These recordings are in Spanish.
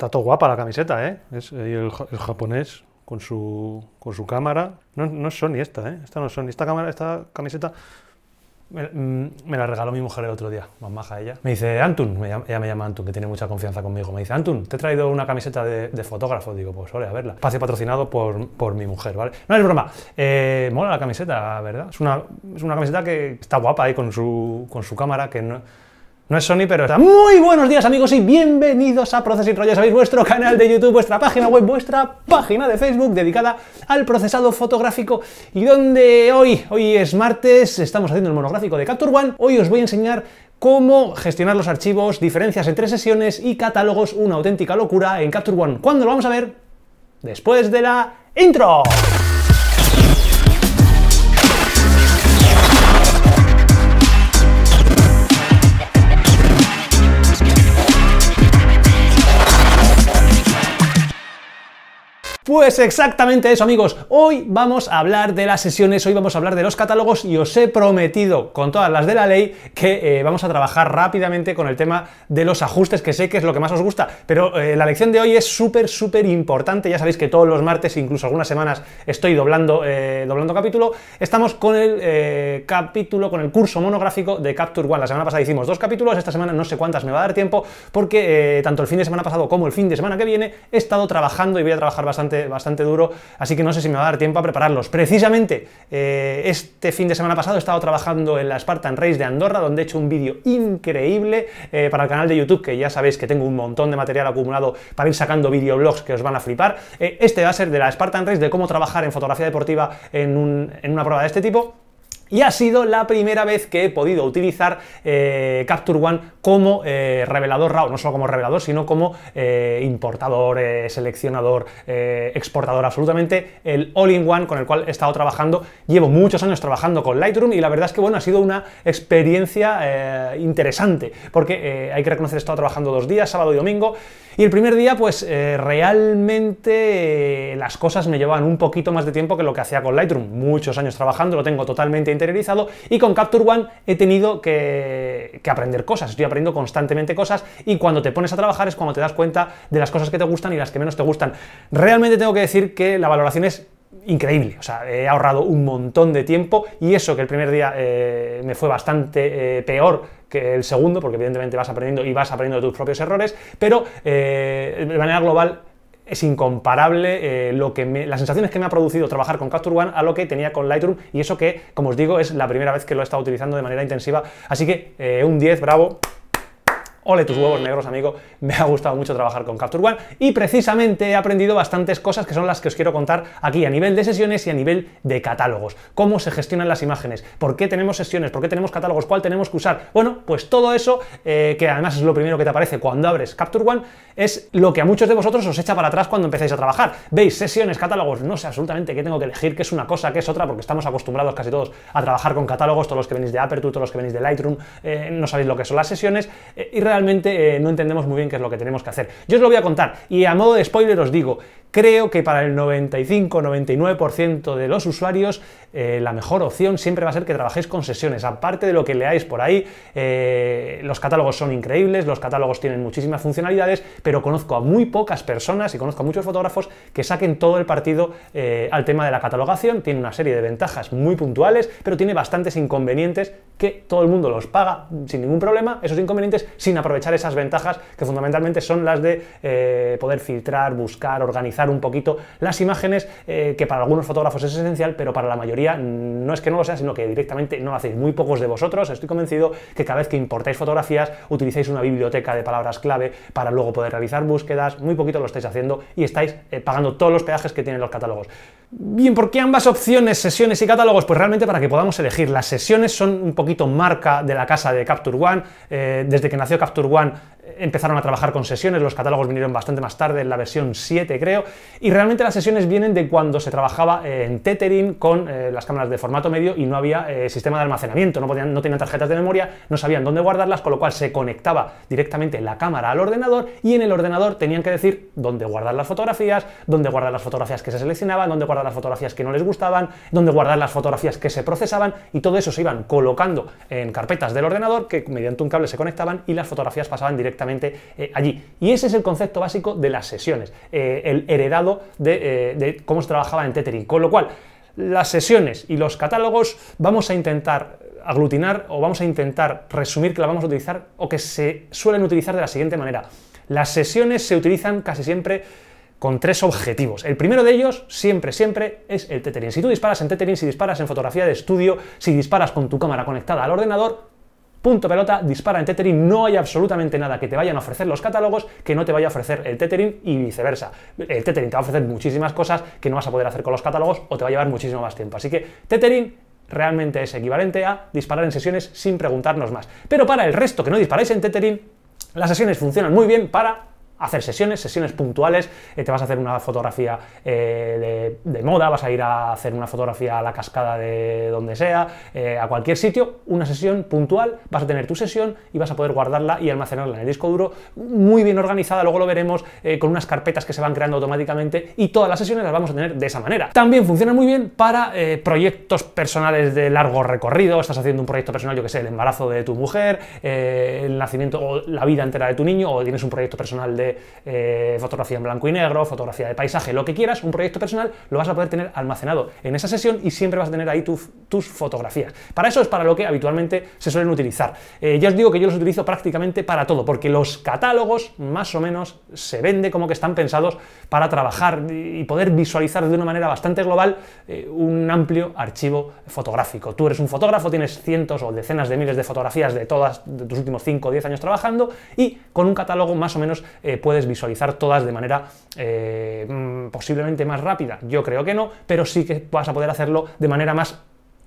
Está todo guapa la camiseta, ¿eh? Es eh, el, japonés con su, con su cámara. No, no, es Sony esta, ¿eh? Esta no es Sony. Esta, cámara, esta camiseta me, mm, la regaló mi mujer el otro día, más ella. Me dice, Antun, ella me llama Antun, que tiene mucha confianza conmigo. Me dice, Antun, te he traído una camiseta de, fotógrafo. Digo, pues, ole, a verla. Espacio patrocinado por, por, mi mujer, ¿vale? No es broma. Eh, mola la camiseta, ¿verdad? Es una, es una camiseta que está guapa ahí con su, con su cámara, que no no es Sony, pero está. Muy buenos días, amigos, y bienvenidos a Proceso Pro. Ya sabéis, vuestro canal de YouTube, vuestra página web, vuestra página de Facebook dedicada al procesado fotográfico. Y donde hoy, hoy es martes, estamos haciendo el monográfico de Capture One. Hoy os voy a enseñar cómo gestionar los archivos, diferencias entre sesiones y catálogos, una auténtica locura en Capture One. ¿Cuándo lo vamos a ver? Después de la intro. Pues exactamente eso amigos, hoy vamos a hablar de las sesiones, hoy vamos a hablar de los catálogos y os he prometido con todas las de la ley que eh, vamos a trabajar rápidamente con el tema de los ajustes, que sé que es lo que más os gusta, pero eh, la lección de hoy es súper, súper importante, ya sabéis que todos los martes, incluso algunas semanas, estoy doblando, eh, doblando capítulo, estamos con el capítulo, con el curso monográfico de Capture One, la semana pasada hicimos dos capítulos, esta semana no sé cuántas me va a dar tiempo, porque tanto el fin de semana pasado como el fin de semana que viene he estado trabajando y voy a trabajar bastante bastante, duro, así que no sé si me va a dar tiempo a prepararlos. Precisamente eh, este fin de semana pasado he estado trabajando en la Spartan Race de Andorra, donde he hecho un vídeo increíble eh, para el canal de YouTube, que ya sabéis que tengo un montón de material acumulado para ir sacando videoblogs que os van a flipar. Eh, este va a ser de la Spartan Race, de cómo trabajar en fotografía deportiva en, una prueba de este tipo y ha sido la primera vez que he podido utilizar Capture One como eh, revelador RAW, no solo como revelador, sino como eh, importador, eh, seleccionador, exportador, absolutamente el all-in-one con el cual he estado trabajando. Llevo muchos años trabajando con Lightroom y la verdad es que bueno, ha sido una experiencia interesante, porque hay que reconocer, he estado trabajando dos días, sábado y domingo, y el primer día pues realmente las cosas me llevaban un poquito más de tiempo que lo que hacía con Lightroom, muchos años trabajando, lo tengo totalmente interiorizado y con Capture One he tenido que, aprender cosas aprendiendo constantemente cosas y cuando te pones a trabajar es cuando te das cuenta de las cosas que te gustan y las que menos te gustan. Realmente tengo que decir que la valoración es increíble. O sea, he ahorrado un montón de tiempo y eso que el primer día eh, me fue bastante eh, peor que el segundo, porque evidentemente vas aprendiendo y vas aprendiendo de tus propios errores, pero eh, de manera global es incomparable lo que las sensaciones que me ha producido trabajar con Capture One a lo que tenía con Lightroom y eso que, como os digo, es la primera vez que lo he estado utilizando de manera intensiva. Así que un 10, bravo, ole tus huevos negros, amigo, me ha gustado mucho trabajar con Capture One y precisamente he aprendido bastantes cosas que son las que os quiero contar aquí a nivel de sesiones y a nivel de catálogos. Cómo se gestionan las imágenes, por qué tenemos sesiones, por qué tenemos catálogos, cuál tenemos que usar. Bueno, pues todo eso, eh, que además es lo primero que te aparece cuando abres Capture One, es lo que a muchos de vosotros os echa para atrás cuando empezáis a trabajar. Veis sesiones, catálogos, no sé absolutamente qué tengo que elegir, qué es una cosa, qué es otra, porque estamos acostumbrados casi todos a trabajar con catálogos, todos los que venís de Aperture, todos los que venís de Lightroom, eh, no sabéis lo que son las sesiones, eh, y realmente realmente eh, no entendemos muy bien qué es lo que tenemos que hacer. Yo os lo voy a contar y a modo de spoiler os digo Creo que para el 95-99% de los usuarios eh, la mejor opción siempre va a ser que trabajéis con sesiones. Aparte de lo que leáis por ahí, eh, los catálogos son increíbles, los catálogos tienen muchísimas funcionalidades, pero conozco a muy pocas personas y conozco a muchos fotógrafos que saquen todo el partido eh, al tema de la catalogación. Tiene una serie de ventajas muy puntuales, pero tiene bastantes inconvenientes que todo el mundo los paga sin ningún problema, esos inconvenientes, sin aprovechar esas ventajas que fundamentalmente son las de poder filtrar, buscar, organizar un poquito las imágenes, eh, que para algunos fotógrafos es esencial, pero para la mayoría no es que no lo sea, sino que directamente no lo hacéis. Muy pocos de vosotros, estoy convencido que cada vez que importáis fotografías, utilicéis una biblioteca de palabras clave para luego poder realizar búsquedas, muy poquito lo estáis haciendo y estáis eh, pagando todos los peajes que tienen los catálogos. Bien, ¿por qué ambas opciones, sesiones y catálogos? Pues realmente para que podamos elegir. Las sesiones son un poquito marca de la casa de Capture One. Eh, desde que nació Capture One empezaron a trabajar con sesiones, los catálogos vinieron bastante más tarde, en la versión 7 creo, y realmente las sesiones vienen de cuando se trabajaba eh, en tethering con eh, las cámaras de formato medio y no había eh, sistema de almacenamiento, no, no tenían tarjetas de memoria, no sabían dónde guardarlas, con lo cual se conectaba directamente la cámara al ordenador y en el ordenador tenían que decir dónde guardar las fotografías, dónde guardar las fotografías que se seleccionaban, dónde guardar las fotografías que no les gustaban, dónde guardar las fotografías que se procesaban y todo eso se iban colocando en carpetas del ordenador que mediante un cable se conectaban y las fotografías pasaban directamente eh, allí. Y ese es el concepto básico de las sesiones, eh, el heredado de, eh, de cómo se trabajaba en Tethering. Con lo cual, las sesiones y los catálogos vamos a intentar aglutinar o vamos a intentar resumir que la vamos a utilizar o que se suelen utilizar de la siguiente manera. Las sesiones se utilizan casi siempre con tres objetivos. El primero de ellos, siempre, siempre, es el tethering. Si tú disparas en tethering, si disparas en fotografía de estudio, si disparas con tu cámara conectada al ordenador, punto pelota, dispara en Tethering, no hay absolutamente nada que te vayan a ofrecer los catálogos que no te vaya a ofrecer el Tethering y viceversa. El Tethering te va a ofrecer muchísimas cosas que no vas a poder hacer con los catálogos o te va a llevar muchísimo más tiempo. Así que Tethering realmente es equivalente a disparar en sesiones sin preguntarnos más. Pero para el resto que no disparáis en Tethering, las sesiones funcionan muy bien para hacer sesiones, sesiones puntuales, eh, te vas a hacer una fotografía eh, de, moda, vas a ir a hacer una fotografía a la cascada de donde sea, eh, a cualquier sitio, una sesión puntual, vas a tener tu sesión y vas a poder guardarla y almacenarla en el disco duro, muy bien organizada, luego lo veremos, con unas carpetas que se van creando automáticamente y todas las sesiones las vamos a tener de esa manera. También funciona muy bien para proyectos personales de largo recorrido, estás haciendo un proyecto personal, yo que sé, el embarazo de tu mujer, el nacimiento o la vida entera de tu niño, o tienes un proyecto personal de eh, fotografía en blanco y negro, fotografía de paisaje, lo que quieras, un proyecto personal, lo vas a poder tener almacenado en esa sesión y siempre vas a tener ahí tus fotografías. Para eso es para lo que habitualmente se suelen utilizar. Eh, ya os digo que yo los utilizo prácticamente para todo, porque los catálogos más o menos se vende como que están pensados para trabajar y poder visualizar de una manera bastante global eh, un amplio archivo fotográfico. Tú eres un fotógrafo, tienes cientos o decenas de miles de fotografías de todas de tus últimos 5 o 10 años trabajando y con un catálogo más o menos puedes visualizar todas de manera eh, mm, posiblemente más rápida. Yo creo que no, pero sí que vas a poder hacerlo de manera más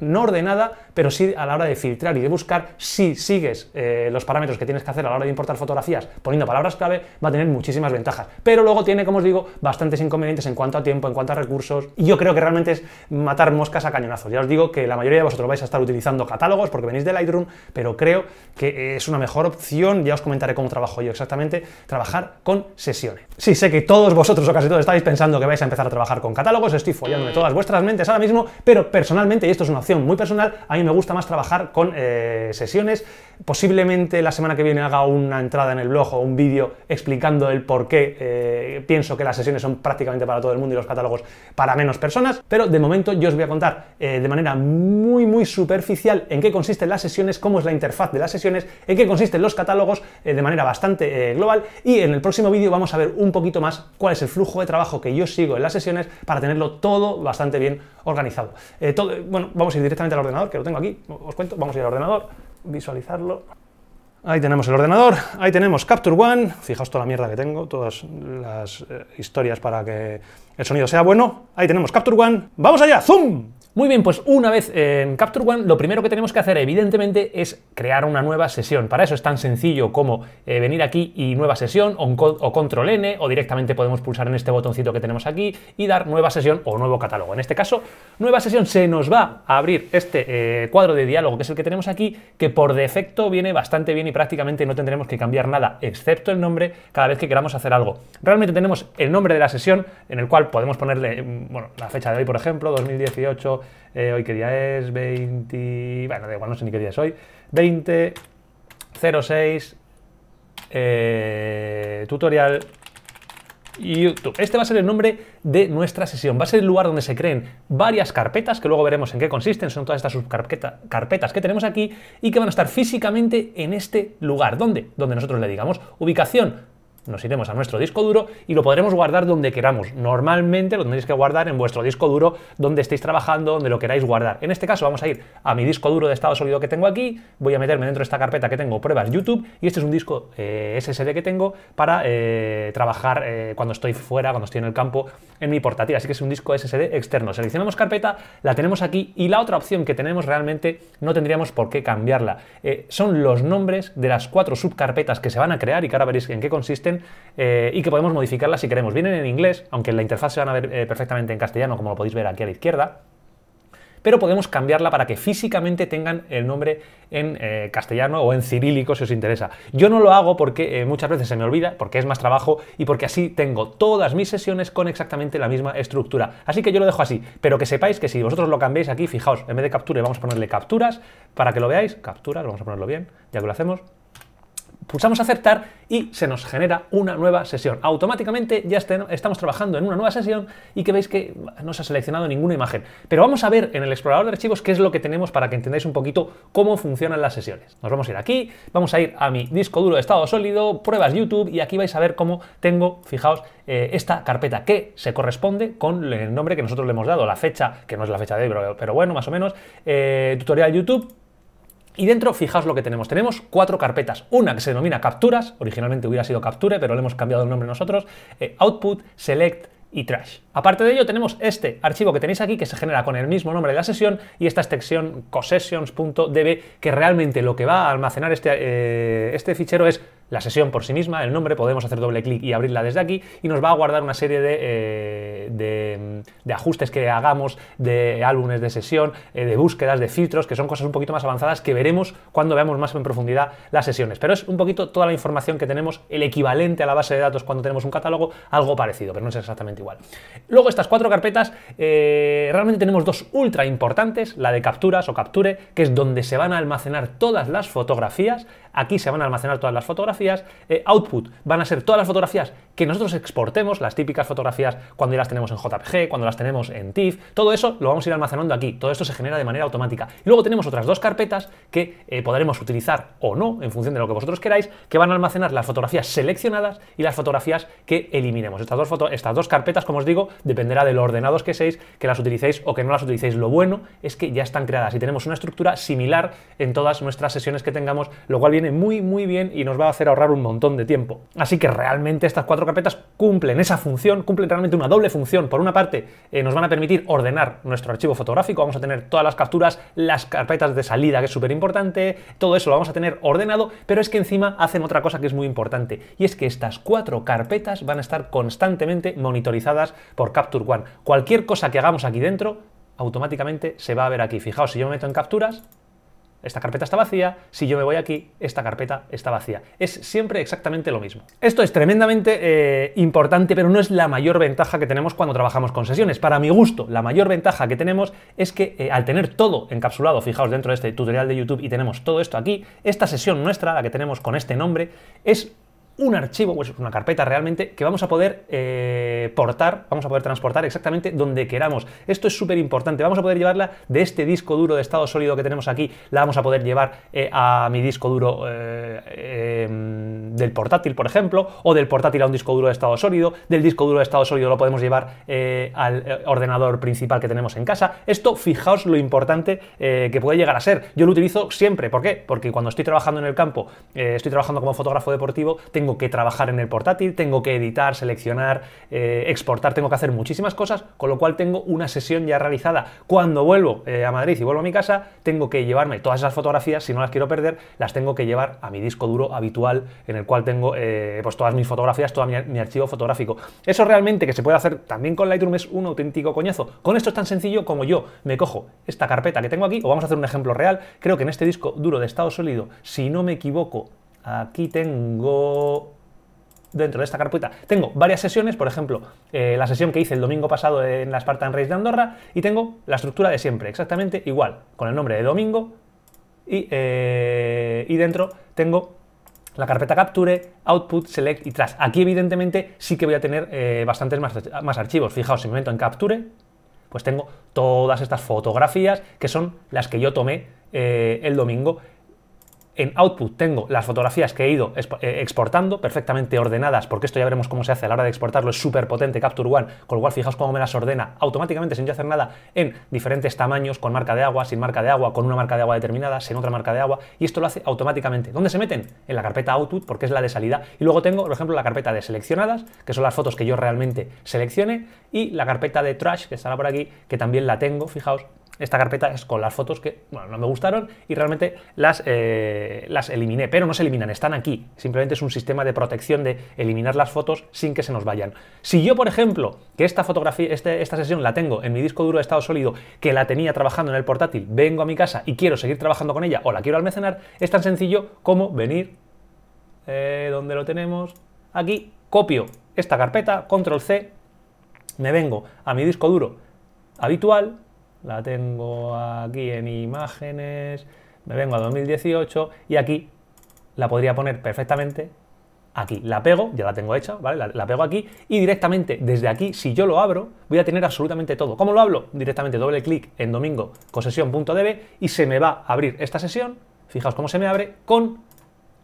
no ordenada, pero sí a la hora de filtrar y de buscar, si sigues eh, los parámetros que tienes que hacer a la hora de importar fotografías poniendo palabras clave, va a tener muchísimas ventajas. Pero luego tiene, como os digo, bastantes inconvenientes en cuanto a tiempo, en cuanto a recursos. Y yo creo que realmente es matar moscas a cañonazos. Ya os digo que la mayoría de vosotros vais a estar utilizando catálogos porque venís de Lightroom, pero creo que eh, es una mejor opción, ya os comentaré cómo trabajo yo exactamente, trabajar con sesiones. Sí, sé que todos vosotros o casi todos estáis pensando que vais a empezar a trabajar con catálogos, estoy follándome todas vuestras mentes ahora mismo, pero personalmente, y esto es una opción muy personal. A mí me gusta más trabajar con eh, sesiones. Posiblemente la semana que viene haga una entrada en el blog o un vídeo explicando el por qué eh, pienso que las sesiones son prácticamente para todo el mundo y los catálogos para menos personas. Pero de momento yo os voy a contar eh, de manera muy, muy superficial en qué consisten las sesiones, cómo es la interfaz de las sesiones, en qué consisten los catálogos de manera bastante global. Y en el próximo vídeo vamos a ver un poquito más cuál es el flujo de trabajo que yo sigo en las sesiones para tenerlo todo bastante bien organizado. Eh, bueno, vamos a ir directamente al ordenador, que lo tengo aquí, os cuento, vamos a ir al ordenador, visualizarlo. Ahí tenemos el ordenador, ahí tenemos Capture One, fijaos toda la mierda que tengo, todas las eh, historias para que el sonido sea bueno, ahí tenemos Capture One, ¡vamos allá! ¡Zoom! Muy bien, pues una vez en Capture One, lo primero que tenemos que hacer, evidentemente, es crear una nueva sesión. Para eso es tan sencillo como eh, venir aquí y nueva sesión, o, control N, o directamente podemos pulsar en este botoncito que tenemos aquí y dar nueva sesión o nuevo catálogo. En este caso, nueva sesión se nos va a abrir este eh, cuadro de diálogo, que es el que tenemos aquí, que por defecto viene bastante bien y prácticamente no tendremos que cambiar nada, excepto el nombre, cada vez que queramos hacer algo. Realmente tenemos el nombre de la sesión, en el cual podemos ponerle, mm, la fecha de hoy, por ejemplo, 2018 eh, hoy qué día es, 20, bueno, da igual, no sé ni qué día es hoy, 20, 06, eh, tutorial YouTube. Este va a ser el nombre de nuestra sesión. Va a ser el lugar donde se creen varias carpetas, que luego veremos en qué consisten. Son todas estas carpetas que tenemos aquí y que van a estar físicamente en este lugar. ¿Dónde? Donde nosotros le digamos. Ubicación nos iremos a nuestro disco duro y lo podremos guardar donde queramos. Normalmente lo tendréis que guardar en vuestro disco duro donde estéis trabajando, donde lo queráis guardar. En este caso vamos a ir a mi disco duro de estado sólido que tengo aquí, voy a meterme dentro de esta carpeta que tengo pruebas YouTube y este es un disco eh, SSD que tengo para eh, trabajar eh, cuando estoy fuera, cuando estoy en el campo, en mi portátil. Así que es un disco SSD externo. Seleccionamos carpeta, la tenemos aquí y la otra opción que tenemos realmente no tendríamos por qué cambiarla. son los nombres de las cuatro subcarpetas que se van a crear y que ahora veréis en qué consisten eh, y que podemos modificarla si queremos. Vienen en inglés, aunque en la interfaz se van a ver eh, perfectamente en castellano, como lo podéis ver aquí a la izquierda, pero podemos cambiarla para que físicamente tengan el nombre en eh, castellano o en cirílico si os interesa. Yo no lo hago porque muchas veces se me olvida, porque es más trabajo y porque así tengo todas mis sesiones con exactamente la misma estructura. Así que yo lo dejo así, pero que sepáis que si vosotros lo cambiáis aquí, fijaos, en vez de capture vamos a ponerle capturas para que lo veáis, capturas, vamos a ponerlo bien, ya que lo hacemos, pulsamos aceptar y se nos genera una nueva sesión. Automáticamente ya este, estamos trabajando en una nueva sesión y que veis que no se ha seleccionado ninguna imagen. Pero vamos a ver en el explorador de archivos qué es lo que tenemos para que entendáis un poquito cómo funcionan las sesiones. Nos vamos a ir aquí, vamos a ir a mi disco duro de estado sólido, pruebas YouTube y aquí vais a ver cómo tengo, fijaos, eh, esta carpeta que se corresponde con el nombre que nosotros le hemos dado, la fecha, que no es la fecha de hoy, pero, bueno, más o menos, eh, tutorial YouTube, y dentro, fijaos lo que tenemos. Tenemos cuatro carpetas. Una que se denomina capturas, originalmente hubiera sido capture, pero le hemos cambiado el nombre nosotros. Eh, output, select, y trash. Aparte de ello tenemos este archivo que tenéis aquí que se genera con el mismo nombre de la sesión y esta extensión, co_sessions.db que realmente lo que va a almacenar este, eh, este fichero es la sesión por sí misma, el nombre, podemos hacer doble clic y abrirla desde aquí y nos va a guardar una serie de, eh, mm, ajustes que hagamos, de álbumes de sesión, eh, de búsquedas, de filtros, que son cosas un poquito más avanzadas que veremos cuando veamos más en profundidad las sesiones. Pero es un poquito toda la información que tenemos, el equivalente a la base de datos cuando tenemos un catálogo, algo parecido, pero no es exactamente igual. Luego estas cuatro carpetas, eh, realmente tenemos dos ultra importantes, la de capturas o capture, que es donde se van a almacenar todas las fotografías Aquí se van a almacenar todas las fotografías. Eh, output van a ser todas las fotografías que nosotros exportemos, las típicas fotografías cuando ya las tenemos en JPG, cuando las tenemos en TIFF. Todo eso lo vamos a ir almacenando aquí. Todo esto se genera de manera automática. Y luego tenemos otras dos carpetas que eh, podremos utilizar o no, en función de lo que vosotros queráis, que van a almacenar las fotografías seleccionadas y las fotografías que eliminemos. Estas dos, foto estas dos carpetas, como os digo, dependerá de lo ordenados que seáis, que las utilicéis o que no las utilicéis. Lo bueno es que ya están creadas y tenemos una estructura similar en todas nuestras sesiones que tengamos, lo cual viene muy muy bien y nos va a hacer ahorrar un montón de tiempo. Así que realmente estas cuatro carpetas cumplen esa función, cumplen realmente una doble función. Por una parte, eh, nos van a permitir ordenar nuestro archivo fotográfico, vamos a tener todas las capturas, las carpetas de salida, que es súper importante, todo eso lo vamos a tener ordenado, pero es que encima hacen otra cosa que es muy importante, y es que estas cuatro carpetas van a estar constantemente monitorizadas por Capture One. Cualquier cosa que hagamos aquí dentro, automáticamente se va a ver aquí. Fijaos, si yo me meto en capturas, esta carpeta está vacía, si yo me voy aquí, esta carpeta está vacía. Es siempre exactamente lo mismo. Esto es tremendamente eh, importante, pero no es la mayor ventaja que tenemos cuando trabajamos con sesiones. Para mi gusto, la mayor ventaja que tenemos es que eh, al tener todo encapsulado, fijaos dentro de este tutorial de YouTube y tenemos todo esto aquí, esta sesión nuestra, la que tenemos con este nombre, es un archivo, pues una carpeta realmente, que vamos a poder eh, portar, vamos a poder transportar exactamente donde queramos. Esto es súper importante. Vamos a poder llevarla de este disco duro de estado sólido que tenemos aquí, la vamos a poder llevar eh, a mi disco duro eh, em, del portátil, por ejemplo, o del portátil a un disco duro de estado sólido, del disco duro de estado sólido lo podemos llevar al ordenador principal que tenemos en casa. Esto, fijaos lo importante que puede llegar a ser. Yo lo utilizo siempre. ¿Por qué? Porque cuando estoy trabajando en el campo, estoy trabajando como fotógrafo deportivo, tengo tengo que trabajar en el portátil, tengo que editar, seleccionar, eh, exportar, tengo que hacer muchísimas cosas, con lo cual tengo una sesión ya realizada. Cuando vuelvo eh, a Madrid y vuelvo a mi casa, tengo que llevarme todas esas fotografías, si no las quiero perder, las tengo que llevar a mi disco duro habitual en el cual tengo eh, pues todas mis fotografías, todo mi, archivo fotográfico. Eso realmente que se puede hacer también con Lightroom es un auténtico coñazo. Con esto es tan sencillo como yo me cojo esta carpeta que tengo aquí, o vamos a hacer un ejemplo real, creo que en este disco duro de estado sólido, si no me equivoco, Aquí tengo dentro de esta carpeta tengo varias sesiones, por ejemplo, eh, la sesión que hice el domingo pasado en la Spartan Race de Andorra y tengo la estructura de siempre, exactamente igual, con el nombre de domingo y, eh, dentro tengo la carpeta capture, output, select y tras Aquí evidentemente sí que voy a tener eh, bastantes más, más archivos. Fijaos, si me meto en capture, pues tengo todas estas fotografías que son las que yo tomé el domingo en Output tengo las fotografías que he ido eh, exportando, perfectamente ordenadas, porque esto ya veremos cómo se hace a la hora de exportarlo, es súper potente Capture One, con lo cual fijaos cómo me las ordena automáticamente, sin yo hacer nada, en diferentes tamaños, con marca de agua, sin marca de agua, con una marca de agua determinada, sin otra marca de agua, y esto lo hace automáticamente. ¿Dónde se meten? En la carpeta Output, porque es la de salida, y luego tengo, por ejemplo, la carpeta de seleccionadas, que son las fotos que yo realmente seleccione, y la carpeta de Trash, que estará por aquí, que también la tengo, fijaos, esta carpeta es con las fotos que no me gustaron y realmente las, eh, las eliminé, pero no se eliminan, están aquí. Simplemente es un sistema de protección de eliminar las fotos sin que se nos vayan. Si yo, por ejemplo, que esta fotografía, este, esta sesión la tengo en mi disco duro de estado sólido, que la tenía trabajando en el portátil, vengo a mi casa y quiero seguir trabajando con ella o la quiero almacenar, es tan sencillo como venir, eh, donde lo tenemos? Aquí, copio esta carpeta, control C, me vengo a mi disco duro habitual, la tengo aquí en imágenes, me vengo a 2018 y aquí la podría poner perfectamente aquí. La pego, ya la tengo hecha, ¿vale? La, pego aquí y directamente desde aquí, si yo lo abro, voy a tener absolutamente todo. ¿Cómo lo hablo? Directamente doble clic en domingo con y se me va a abrir esta sesión, fijaos cómo se me abre, con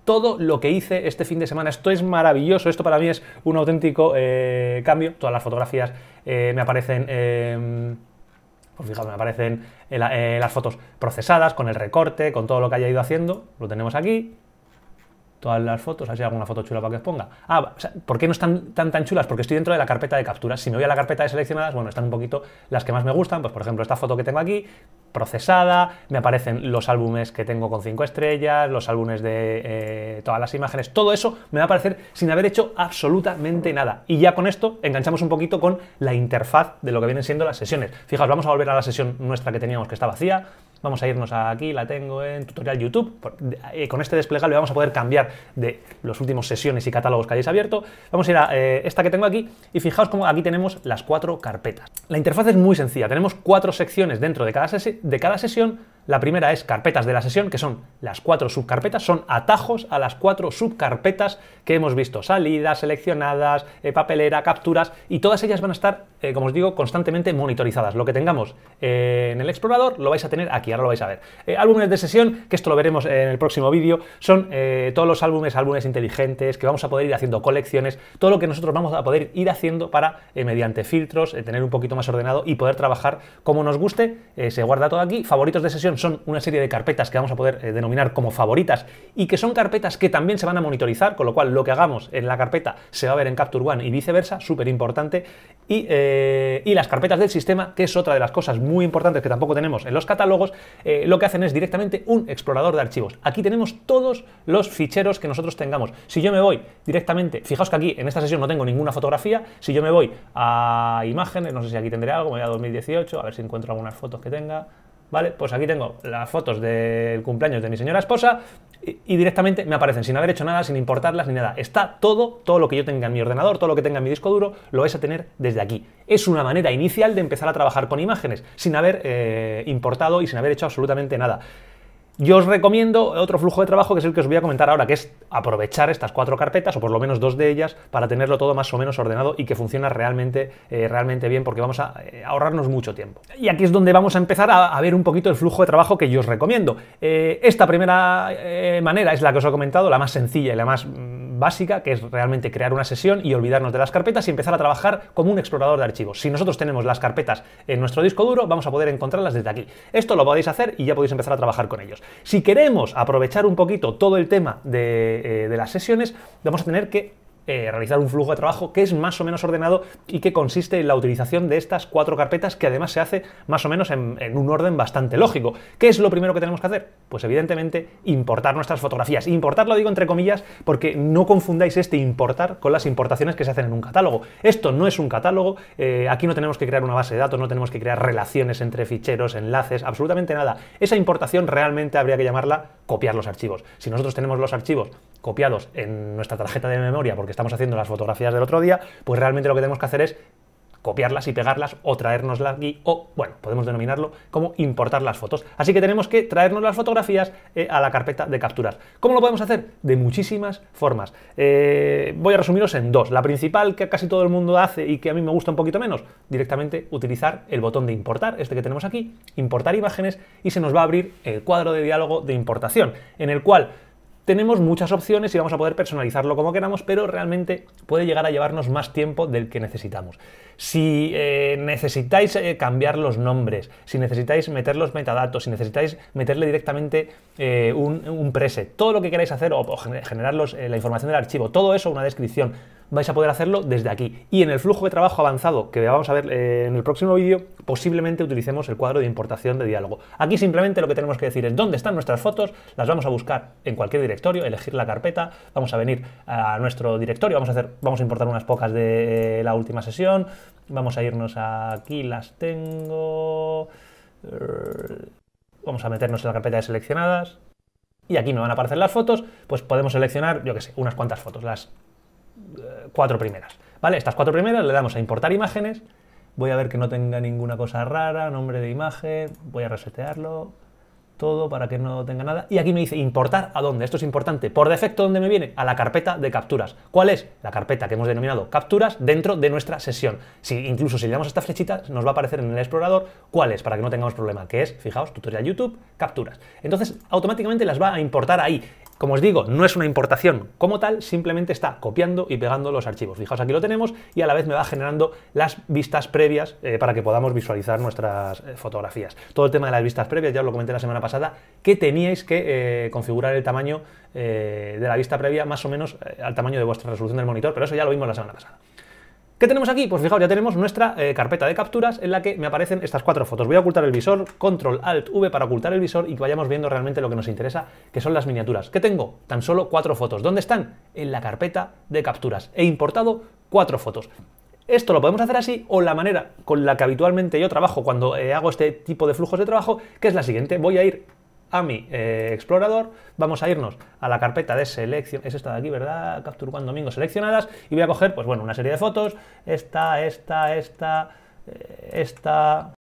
todo lo que hice este fin de semana. Esto es maravilloso, esto para mí es un auténtico eh, cambio. Todas las fotografías eh, me aparecen... en. Em, pues fijaos, me aparecen eh, las fotos procesadas con el recorte, con todo lo que haya ido haciendo. Lo tenemos aquí todas las fotos, a hay alguna foto chula para que os ponga. Ah, ¿por qué no están tan, tan chulas? Porque estoy dentro de la carpeta de capturas. Si me voy a la carpeta de seleccionadas, bueno, están un poquito las que más me gustan. Pues por ejemplo, esta foto que tengo aquí, procesada, me aparecen los álbumes que tengo con cinco estrellas, los álbumes de eh, todas las imágenes, todo eso me va a aparecer sin haber hecho absolutamente nada. Y ya con esto enganchamos un poquito con la interfaz de lo que vienen siendo las sesiones. Fijaos, vamos a volver a la sesión nuestra que teníamos que está vacía, Vamos a irnos aquí, la tengo en tutorial YouTube. Eh, con este desplegable vamos a poder cambiar de los últimos sesiones y catálogos que hayáis abierto. Vamos a ir a eh, esta que tengo aquí y fijaos cómo aquí tenemos las cuatro carpetas. La interfaz es muy sencilla. Tenemos cuatro secciones dentro de cada, de cada sesión la primera es carpetas de la sesión, que son las cuatro subcarpetas, son atajos a las cuatro subcarpetas que hemos visto, salidas, seleccionadas, eh, papelera, capturas, y todas ellas van a estar, eh, como os digo, constantemente monitorizadas. Lo que tengamos eh, en el explorador lo vais a tener aquí, ahora lo vais a ver. álbumes de sesión, que esto lo veremos en el próximo vídeo, son todos los álbumes, álbumes inteligentes, que vamos a poder ir haciendo colecciones, todo lo que nosotros vamos a poder ir haciendo para, mediante filtros, tener un poquito más ordenado y poder trabajar como nos guste. se guarda todo aquí, favoritos de sesión son una serie de carpetas que vamos a poder eh, denominar como favoritas y que son carpetas que también se van a monitorizar, con lo cual lo que hagamos en la carpeta se va a ver en Capture One y viceversa, súper importante. Eh, y, las carpetas del sistema, que es otra de las cosas muy importantes que tampoco tenemos en los catálogos, eh, lo que hacen es directamente un explorador de archivos. Aquí tenemos todos los ficheros que nosotros tengamos. Si yo me voy directamente, fijaos que aquí en esta sesión no tengo ninguna fotografía, si yo me voy a imágenes, no sé si aquí tendré algo, me voy a 2018, a ver si encuentro algunas fotos que tenga. ¿vale? Pues aquí tengo las fotos del cumpleaños de mi señora esposa y, directamente me aparecen sin haber hecho nada, sin importarlas ni nada. Está todo, todo lo que yo tenga en mi ordenador, todo lo que tenga en mi disco duro, lo vais a tener desde aquí. Es una manera inicial de empezar a trabajar con imágenes, sin haber eh, importado y sin haber hecho absolutamente nada. Yo os recomiendo otro flujo de trabajo que es el que os voy a comentar ahora, que es aprovechar estas cuatro carpetas, o por lo menos dos de ellas, para tenerlo todo más o menos ordenado y que funciona realmente, eh, realmente bien, porque vamos a eh, ahorrarnos mucho tiempo. Y aquí es donde vamos a empezar a, ver un poquito el flujo de trabajo que yo os recomiendo. Eh, esta primera manera es la que os he comentado, la más sencilla y la más... Mm, básica, que es realmente crear una sesión y olvidarnos de las carpetas y empezar a trabajar como un explorador de archivos. Si nosotros tenemos las carpetas en nuestro disco duro, vamos a poder encontrarlas desde aquí. Esto lo podéis hacer y ya podéis empezar a trabajar con ellos. Si queremos aprovechar un poquito todo el tema de, eh, las sesiones, vamos a tener que eh, realizar un flujo de trabajo que es más o menos ordenado y que consiste en la utilización de estas cuatro carpetas que además se hace más o menos en, un orden bastante lógico. ¿Qué es lo primero que tenemos que hacer? Pues evidentemente importar nuestras fotografías. Importar lo digo entre comillas porque no confundáis este importar con las importaciones que se hacen en un catálogo. Esto no es un catálogo, eh, aquí no tenemos que crear una base de datos, no tenemos que crear relaciones entre ficheros, enlaces, absolutamente nada. Esa importación realmente habría que llamarla copiar los archivos. Si nosotros tenemos los archivos copiados en nuestra tarjeta de memoria porque estamos haciendo las fotografías del otro día, pues realmente lo que tenemos que hacer es copiarlas y pegarlas o traernoslas aquí o, bueno, podemos denominarlo como importar las fotos. Así que tenemos que traernos las fotografías eh, a la carpeta de capturas. ¿Cómo lo podemos hacer? De muchísimas formas. Eh, voy a resumiros en dos. La principal que casi todo el mundo hace y que a mí me gusta un poquito menos, directamente utilizar el botón de importar, este que tenemos aquí, importar imágenes y se nos va a abrir el cuadro de diálogo de importación, en el cual tenemos muchas opciones y vamos a poder personalizarlo como queramos, pero realmente puede llegar a llevarnos más tiempo del que necesitamos si eh, necesitáis eh, cambiar los nombres, si necesitáis meter los metadatos, si necesitáis meterle directamente eh, un, un, preset, todo lo que queráis hacer o, generar la información del archivo, todo eso, una descripción, vais a poder hacerlo desde aquí. Y en el flujo de trabajo avanzado, que vamos a ver en el próximo vídeo, posiblemente utilicemos el cuadro de importación de diálogo. Aquí simplemente lo que tenemos que decir es dónde están nuestras fotos, las vamos a buscar en cualquier directorio, elegir la carpeta, vamos a venir a nuestro directorio, vamos a, hacer, vamos a importar unas pocas de la última sesión, Vamos a irnos aquí, las tengo. Er, vamos a meternos en la carpeta de seleccionadas. Y aquí nos van a aparecer las fotos, pues podemos seleccionar, yo que sé, unas cuantas fotos, las eh, cuatro primeras. ¿Vale? Estas cuatro primeras le damos a importar imágenes. Voy a ver que no tenga ninguna cosa rara, nombre de imagen, voy a resetearlo todo para que no tenga nada. Y aquí me dice importar a dónde. Esto es importante. Por defecto, ¿dónde me viene? A la carpeta de capturas. ¿Cuál es? La carpeta que hemos denominado capturas dentro de nuestra sesión. Si incluso si le damos a esta flechita, nos va a aparecer en el explorador cuál es, para que no tengamos problema, que es, fijaos, tutorial YouTube, capturas. Entonces, automáticamente las va a importar ahí. Como os digo, no es una importación como tal, simplemente está copiando y pegando los archivos. Fijaos, aquí lo tenemos y a la vez me va generando las vistas previas eh, para que podamos visualizar nuestras eh, fotografías. Todo el tema de las vistas previas, ya os lo comenté la semana pasada, que teníais que eh, configurar el tamaño de la vista previa más o menos al tamaño de vuestra resolución del monitor, pero eso ya lo vimos la semana pasada. ¿Qué tenemos aquí? Pues fijaos, ya tenemos nuestra eh, carpeta de capturas en la que me aparecen estas cuatro fotos. Voy a ocultar el visor, control alt V para ocultar el visor y que vayamos viendo realmente lo que nos interesa, que son las miniaturas. ¿Qué tengo? Tan solo cuatro fotos. ¿Dónde están? En la carpeta de capturas. He importado cuatro fotos. Esto lo podemos hacer así o la manera con la que habitualmente yo trabajo cuando eh, hago este tipo de flujos de trabajo, que es la siguiente. Voy a ir a mi eh, explorador, vamos a irnos a la carpeta de selección, es esta de aquí, ¿verdad? Capture One Domingo seleccionadas, y voy a coger, pues bueno, una serie de fotos, esta, esta, esta, eh, esta...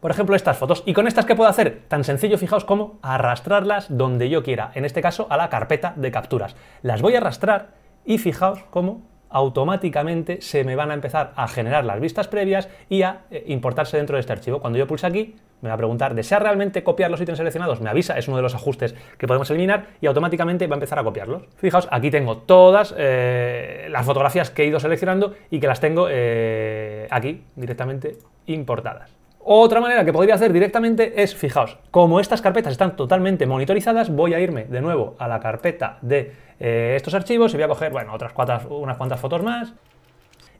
Por ejemplo, estas fotos. ¿Y con estas qué puedo hacer? Tan sencillo, fijaos, como arrastrarlas donde yo quiera, en este caso a la carpeta de capturas. Las voy a arrastrar y fijaos cómo automáticamente se me van a empezar a generar las vistas previas y a eh, importarse dentro de este archivo. Cuando yo pulse aquí, me va a preguntar, ¿desea realmente copiar los ítems seleccionados? Me avisa, es uno de los ajustes que podemos eliminar y automáticamente va a empezar a copiarlos. Fijaos, aquí tengo todas eh, las fotografías que he ido seleccionando y que las tengo eh, aquí directamente importadas. Otra manera que podría hacer directamente es, fijaos, como estas carpetas están totalmente monitorizadas, voy a irme de nuevo a la carpeta de eh, estos archivos y voy a coger, bueno, otras cuantas, unas cuantas fotos más.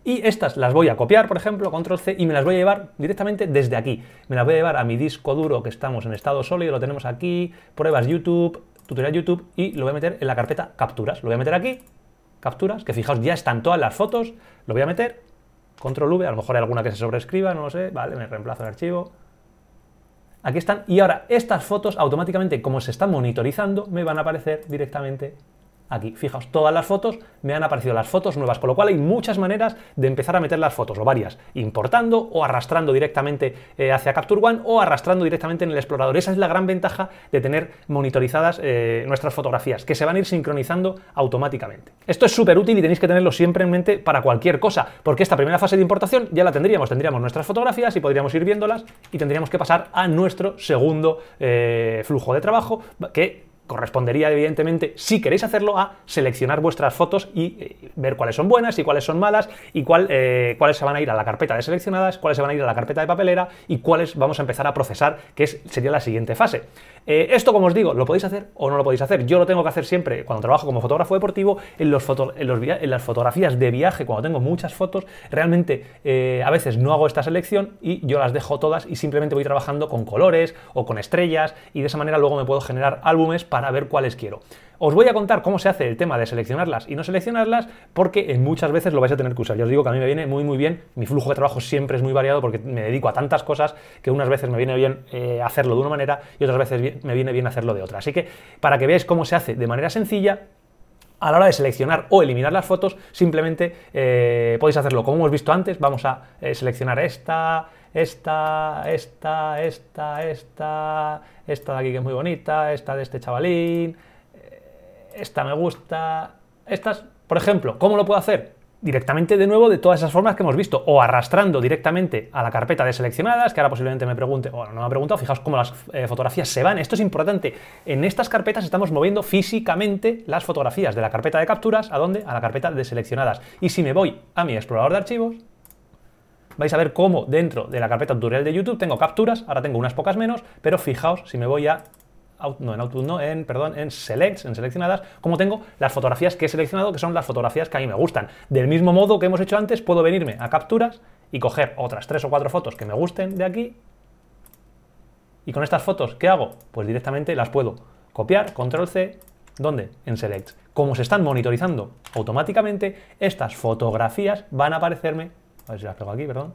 Y estas las voy a copiar, por ejemplo, control C, y me las voy a llevar directamente desde aquí. Me las voy a llevar a mi disco duro que estamos en estado sólido, lo tenemos aquí, pruebas YouTube, tutorial YouTube, y lo voy a meter en la carpeta capturas. Lo voy a meter aquí, capturas, que fijaos, ya están todas las fotos, lo voy a meter control V, a lo mejor hay alguna que se sobrescriba, no lo sé, vale, me reemplazo el archivo. Aquí están, y ahora estas fotos automáticamente, como se están monitorizando, me van a aparecer directamente aquí. Fijaos, todas las fotos me han aparecido las fotos nuevas, con lo cual hay muchas maneras de empezar a meter las fotos, o varias, importando o arrastrando directamente eh, hacia Capture One o arrastrando directamente en el explorador. Esa es la gran ventaja de tener monitorizadas eh, nuestras fotografías, que se van a ir sincronizando automáticamente. Esto es súper útil y tenéis que tenerlo siempre en mente para cualquier cosa, porque esta primera fase de importación ya la tendríamos, tendríamos nuestras fotografías y podríamos ir viéndolas y tendríamos que pasar a nuestro segundo eh, flujo de trabajo, que correspondería evidentemente, si queréis hacerlo, a seleccionar vuestras fotos y eh, ver cuáles son buenas y cuáles son malas y cuál, eh, cuáles se van a ir a la carpeta de seleccionadas, cuáles se van a ir a la carpeta de papelera y cuáles vamos a empezar a procesar, que sería la siguiente fase. Eh, esto, como os digo, lo podéis hacer o no lo podéis hacer. Yo lo tengo que hacer siempre cuando trabajo como fotógrafo deportivo, en, los, en las fotografías de viaje, cuando tengo muchas fotos, realmente a veces no hago esta selección y yo las dejo todas y simplemente voy trabajando con colores o con estrellas y de esa manera luego me puedo generar álbumes para ver cuáles quiero. Os voy a contar cómo se hace el tema de seleccionarlas y no seleccionarlas, porque eh, muchas veces lo vais a tener que usar. Yo os digo que a mí me viene muy, muy bien. Mi flujo de trabajo siempre es muy variado porque me dedico a tantas cosas que unas veces me viene bien eh, hacerlo de una manera y otras veces me viene bien hacerlo de otra. Así que para que veáis cómo se hace de manera sencilla, a la hora de seleccionar o eliminar las fotos, simplemente eh, podéis hacerlo como hemos visto antes. Vamos a seleccionar esta, esta, esta, esta, esta, esta de aquí que es muy bonita, esta de este chavalín, eh, esta me gusta, estas, por ejemplo, ¿cómo lo puedo hacer? Directamente de nuevo de todas esas formas que hemos visto, o arrastrando directamente a la carpeta de seleccionadas, que ahora posiblemente me pregunte, o no me ha preguntado, fijaos cómo las eh, fotografías se van, esto es importante, en estas carpetas estamos moviendo físicamente las fotografías de la carpeta de capturas, ¿a dónde? A la carpeta de seleccionadas. Y si me voy a mi explorador de archivos, vais a ver cómo dentro de la carpeta tutorial de YouTube tengo capturas, ahora tengo unas pocas menos, pero fijaos si me voy a no, en en, Selects, en seleccionadas, cómo tengo las fotografías que he seleccionado, que son las fotografías que a mí me gustan. Del mismo modo que hemos hecho antes, puedo venirme a capturas y coger otras tres o cuatro fotos que me gusten de aquí. Y con estas fotos, ¿qué hago? Pues directamente las puedo copiar, control C, ¿dónde? En Selects. Como se están monitorizando automáticamente, estas fotografías van a aparecerme a ver si las pego aquí, perdón.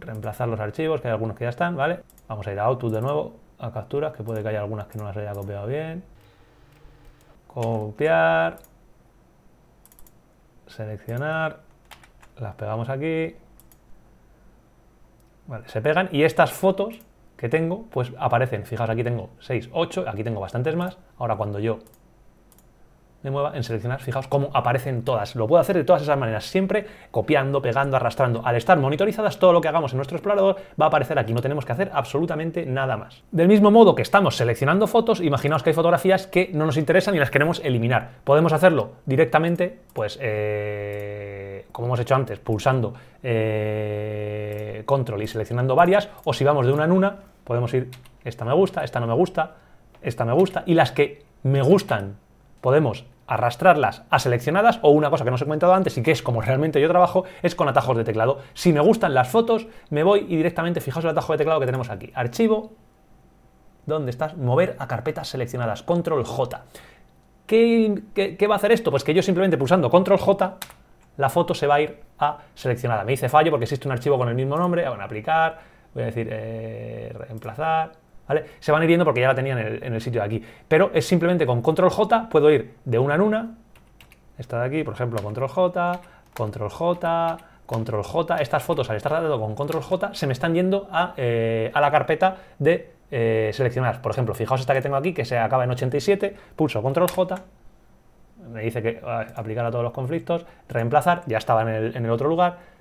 Reemplazar los archivos, que hay algunos que ya están, ¿vale? Vamos a ir a auto de nuevo, a capturas, que puede que haya algunas que no las haya copiado bien. Copiar. Seleccionar. Las pegamos aquí. Vale, se pegan y estas fotos que tengo, pues aparecen. Fijaos, aquí tengo 6, 8, aquí tengo bastantes más. Ahora cuando yo de mueva en seleccionar, fijaos cómo aparecen todas. Lo puedo hacer de todas esas maneras, siempre copiando, pegando, arrastrando. Al estar monitorizadas, todo lo que hagamos en nuestro explorador va a aparecer aquí. No tenemos que hacer absolutamente nada más. Del mismo modo que estamos seleccionando fotos, imaginaos que hay fotografías que no nos interesan y las queremos eliminar. Podemos hacerlo directamente, pues, eh, como hemos hecho antes, pulsando eh, control y seleccionando varias, o si vamos de una en una, podemos ir, esta me gusta, esta no me gusta, esta me gusta, y las que me gustan podemos arrastrarlas a seleccionadas o una cosa que no os he comentado antes y que es como realmente yo trabajo es con atajos de teclado. Si me gustan las fotos, me voy y directamente fijaos el atajo de teclado que tenemos aquí. Archivo, ¿dónde estás? Mover a carpetas seleccionadas, control J. ¿Qué, va a hacer esto? Pues que yo simplemente pulsando control J la foto se va a ir a seleccionada. Me dice fallo porque existe un archivo con el mismo nombre, van a aplicar, voy a decir eh, reemplazar, se van yendo porque ya la tenían en el, sitio de aquí. Pero es simplemente con control J puedo ir de una en una. Esta de aquí, por ejemplo, control J, control J, control J. Estas fotos al estar tratando con control J se me están yendo a, eh, la carpeta de eh, seleccionar. Por ejemplo, fijaos esta que tengo aquí que se acaba en 87, pulso control J, me dice que ah, aplicar a todos los conflictos, reemplazar, ya estaba en el, en el otro lugar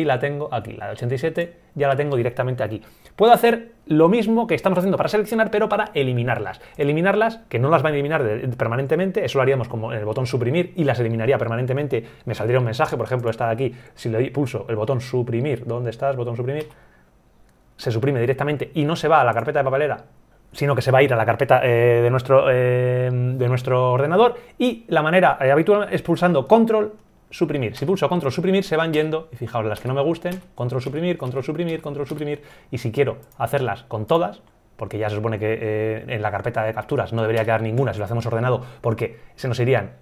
y la tengo aquí. La de 87 ya la tengo directamente aquí. Puedo hacer lo mismo que estamos haciendo para seleccionar, pero para eliminarlas. Eliminarlas, que no las va a eliminar permanentemente, eso lo haríamos como en el botón suprimir y las eliminaría permanentemente. Me saldría un mensaje, por ejemplo, esta de aquí, si le pulso el botón suprimir, ¿dónde estás? Botón suprimir, se suprime directamente y no se va a la carpeta de papelera sino que se va a ir a la carpeta eh, de, nuestro, eh, de nuestro ordenador y la manera eh, habitual es pulsando control suprimir. Si pulso control suprimir, se van yendo, y fijaos, las que no me gusten, control suprimir, control suprimir, control suprimir, y si quiero hacerlas con todas, porque ya se supone que eh, en la carpeta de capturas no debería quedar ninguna si lo hacemos ordenado, porque se nos irían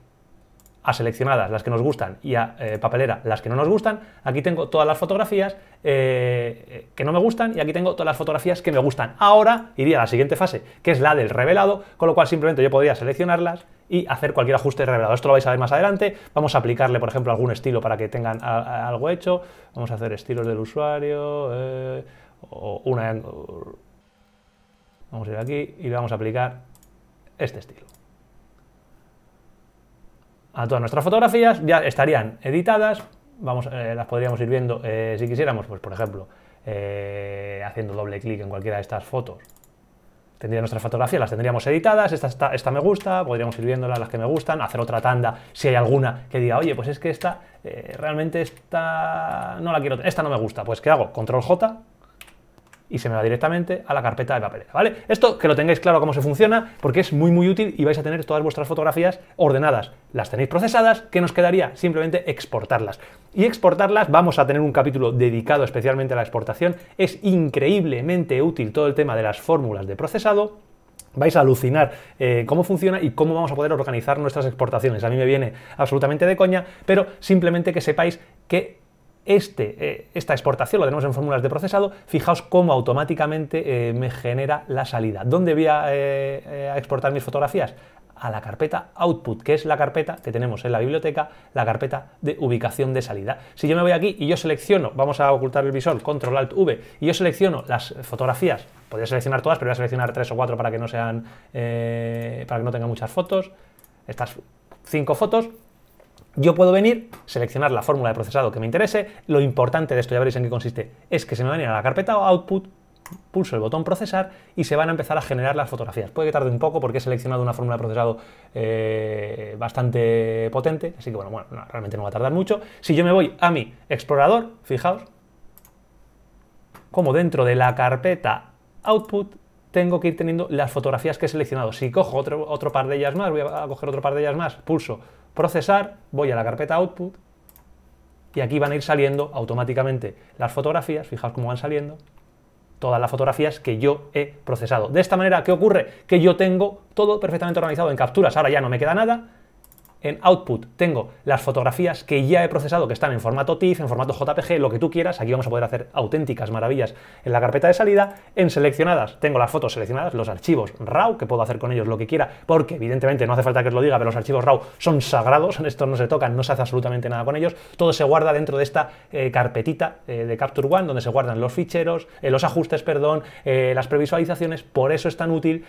a seleccionadas las que nos gustan y a eh, papelera las que no nos gustan. Aquí tengo todas las fotografías eh, que no me gustan y aquí tengo todas las fotografías que me gustan. Ahora iría a la siguiente fase, que es la del revelado, con lo cual simplemente yo podría seleccionarlas y hacer cualquier ajuste revelado. Esto lo vais a ver más adelante. Vamos a aplicarle, por ejemplo, algún estilo para que tengan algo hecho. Vamos a hacer estilos del usuario eh, o una... Vamos a ir aquí y le vamos a aplicar este estilo a todas nuestras fotografías, ya estarían editadas, vamos, eh, las podríamos ir viendo eh, si quisiéramos, pues por ejemplo, eh, haciendo doble clic en cualquiera de estas fotos, tendría nuestras fotografías, las tendríamos editadas, esta, me gusta, podríamos ir viéndolas, las que me gustan, hacer otra tanda si hay alguna que diga, oye, pues es que esta, realmente esta no la quiero, esta no me gusta, pues ¿qué hago? Control J, y se me va directamente a la carpeta de papelera, ¿vale? Esto que lo tengáis claro cómo se funciona, porque es muy muy útil y vais a tener todas vuestras fotografías ordenadas. Las tenéis procesadas, ¿qué nos quedaría? Simplemente exportarlas. Y exportarlas, vamos a tener un capítulo dedicado especialmente a la exportación, es increíblemente útil todo el tema de las fórmulas de procesado, vais a alucinar eh, cómo funciona y cómo vamos a poder organizar nuestras exportaciones. A mí me viene absolutamente de coña, pero simplemente que sepáis que este, eh, esta exportación lo tenemos en fórmulas de procesado, fijaos cómo automáticamente eh, me genera la salida. ¿Dónde voy eh, a, exportar mis fotografías? A la carpeta output, que es la carpeta que tenemos en la biblioteca, la carpeta de ubicación de salida. Si yo me voy aquí y yo selecciono, vamos a ocultar el visor, control alt V, y yo selecciono las fotografías, podría seleccionar todas, pero voy a seleccionar tres o cuatro para que no sean, para que no tenga muchas fotos, estas cinco fotos, yo puedo venir, seleccionar la fórmula de procesado que me interese. Lo importante de esto, ya veréis en qué consiste, es que se me va a venir a la carpeta output, pulso el botón procesar y se van a empezar a generar las fotografías. Puede que tarde un poco porque he seleccionado una fórmula de procesado eh, bastante potente, así que bueno, bueno realmente no va a tardar mucho. Si yo me voy a mi explorador, fijaos, como dentro de la carpeta output tengo que ir teniendo las fotografías que he seleccionado. Si cojo otro, otro par de ellas más, voy a coger otro par de ellas más, pulso procesar, voy a la carpeta output y aquí van a ir saliendo automáticamente las fotografías, fijaos cómo van saliendo, todas las fotografías que yo he procesado. De esta manera, ¿qué ocurre? Que yo tengo todo perfectamente organizado en capturas, ahora ya no me queda nada, en Output tengo las fotografías que ya he procesado, que están en formato TIFF, en formato JPG, lo que tú quieras. Aquí vamos a poder hacer auténticas maravillas en la carpeta de salida. En seleccionadas tengo las fotos seleccionadas, los archivos RAW, que puedo hacer con ellos lo que quiera, porque evidentemente no hace falta que os lo diga, pero los archivos RAW son sagrados, estos no se tocan, no se hace absolutamente nada con ellos. Todo se guarda dentro de esta eh, carpetita eh, de Capture One, donde se guardan los ficheros, eh, los ajustes, perdón, las previsualizaciones. Por eso es tan útil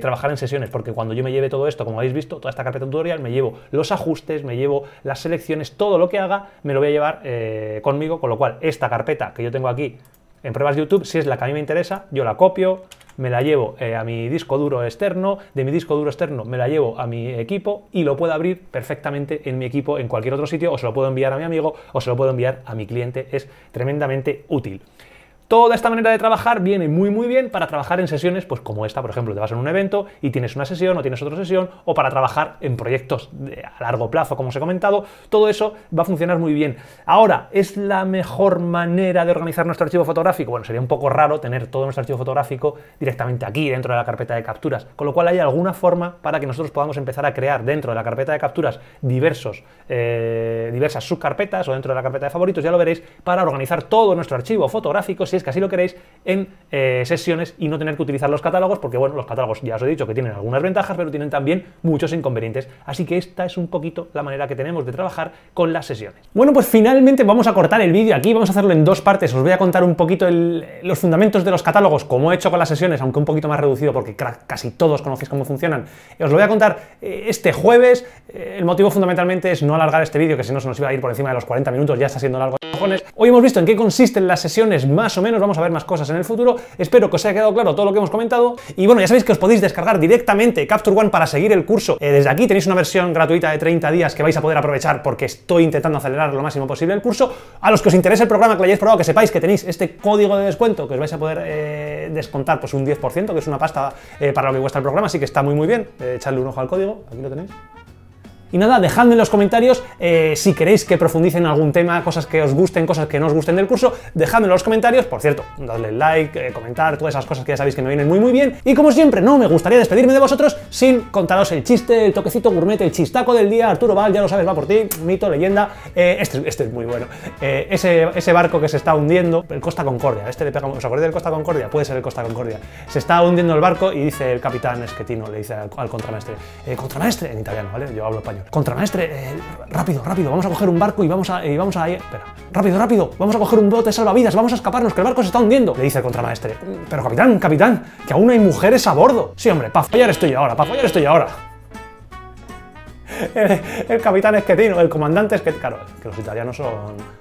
trabajar en sesiones, porque cuando yo me lleve todo esto, como habéis visto, toda esta carpeta tutorial, me llevo los ajustes, me llevo las selecciones, todo lo que haga me lo voy a llevar eh, conmigo, con lo cual esta carpeta que yo tengo aquí en pruebas de YouTube, si es la que a mí me interesa, yo la copio, me la llevo eh, a mi disco duro externo, de mi disco duro externo me la llevo a mi equipo y lo puedo abrir perfectamente en mi equipo en cualquier otro sitio o se lo puedo enviar a mi amigo o se lo puedo enviar a mi cliente. Es tremendamente útil. Toda esta manera de trabajar viene muy muy bien para trabajar en sesiones, pues como esta, por ejemplo, te vas en un evento y tienes una sesión o tienes otra sesión, o para trabajar en proyectos a largo plazo, como os he comentado, todo eso va a funcionar muy bien. Ahora, ¿es la mejor manera de organizar nuestro archivo fotográfico? Bueno, sería un poco raro tener todo nuestro archivo fotográfico directamente aquí, dentro de la carpeta de capturas, con lo cual hay alguna forma para que nosotros podamos empezar a crear dentro de la carpeta de capturas diversos, eh, diversas subcarpetas o dentro de la carpeta de favoritos, ya lo veréis, para organizar todo nuestro archivo fotográfico si que así lo queréis, en eh, sesiones y no tener que utilizar los catálogos, porque bueno, los catálogos ya os he dicho que tienen algunas ventajas, pero tienen también muchos inconvenientes. Así que esta es un poquito la manera que tenemos de trabajar con las sesiones. Bueno, pues finalmente vamos a cortar el vídeo aquí, vamos a hacerlo en dos partes. Os voy a contar un poquito los fundamentos de los catálogos, como he hecho con las sesiones, aunque un poquito más reducido, porque casi todos conocéis cómo funcionan. Os lo voy a contar eh, este jueves. Eh, el motivo fundamentalmente es no alargar este vídeo, que si no se nos iba a ir por encima de los 40 minutos, ya está siendo largo Hoy hemos visto en qué consisten las sesiones más o menos vamos a ver más cosas en el futuro. Espero que os haya quedado claro todo lo que hemos comentado. Y bueno, ya sabéis que os podéis descargar directamente Capture One para seguir el curso. Eh, desde aquí tenéis una versión gratuita de 30 días que vais a poder aprovechar porque estoy intentando acelerar lo máximo posible el curso. A los que os interese el programa que lo hayáis probado, que sepáis que tenéis este código de descuento que os vais a poder eh, descontar pues un 10%, que es una pasta eh, para lo que cuesta el programa, así que está muy muy bien. Echarle un ojo al código, aquí lo tenéis. Y nada, dejadme en los comentarios eh, si queréis que profundice en algún tema, cosas que os gusten, cosas que no os gusten del curso, dejadme en los comentarios, por cierto, dadle like, eh, comentar, todas esas cosas que ya sabéis que me vienen muy muy bien. Y como siempre, no me gustaría despedirme de vosotros sin contaros el chiste, el toquecito gourmet, el chistaco del día, Arturo Val, ya lo sabes, va por ti, mito, leyenda, eh, este, este, es muy bueno. Ese, barco que se está hundiendo, el Costa Concordia, este pegamos, ¿os acordáis del Costa Concordia? Puede ser el Costa Concordia. Se está hundiendo el barco y dice el capitán esquetino, le dice al, al el contramaestre en italiano, ¿vale? Yo hablo español. Contramaestre, eh, rápido, rápido, vamos a coger un barco y vamos a... y vamos a espera. Rápido, rápido, vamos a coger un bote salvavidas, vamos a escaparnos, que el barco se está hundiendo. Le dice el contramaestre. Pero capitán, capitán, que aún hay mujeres a bordo. Sí, hombre, pa' fallar estoy ahora, pa' fallar estoy ahora. El, el, capitán esquetino, el comandante es que Claro, que los italianos son...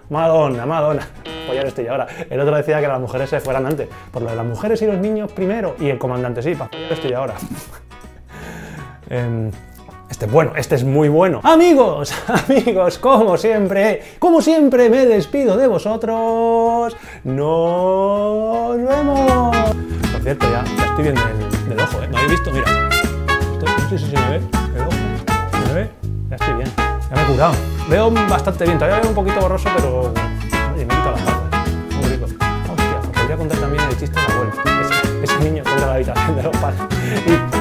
Madonna, Madonna. Apoyar estoy y ahora. El otro decía que las mujeres se fueran antes. Por lo de las mujeres y los niños primero. Y el comandante sí, pa' apoyar estoy y ahora. eh, este, bueno, este es muy bueno. Amigos, amigos, como siempre, como siempre me despido de vosotros. Nos vemos. Por cierto, ya, ya estoy viendo el, del ojo, ¿eh? ¿Lo habéis visto? Mira. no sé si se me ve el ojo. ¿Se me ve? Ya estoy bien. Ya me he curado. Veo bastante bien. Todavía veo un poquito borroso, pero... Oye, me he quitado la barba. Muy rico. Hostia, os pues podría contar también el chiste de la Ese, ese niño contra la habitación de los padres. Y